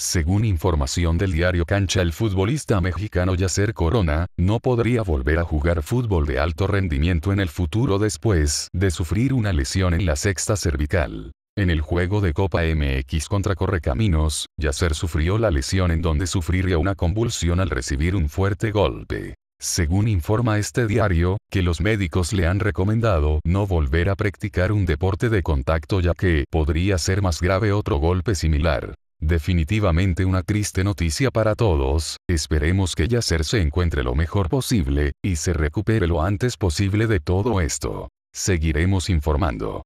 Según información del diario Cancha, el futbolista mexicano Yacer Corona, no podría volver a jugar fútbol de alto rendimiento en el futuro después de sufrir una lesión en la sexta cervical. En el juego de Copa MX contra Correcaminos, Yacer sufrió la lesión en donde sufriría una convulsión al recibir un fuerte golpe. Según informa este diario, que los médicos le han recomendado no volver a practicar un deporte de contacto ya que podría ser más grave otro golpe similar. Definitivamente una triste noticia para todos, esperemos que Yasser se encuentre lo mejor posible, y se recupere lo antes posible de todo esto. Seguiremos informando.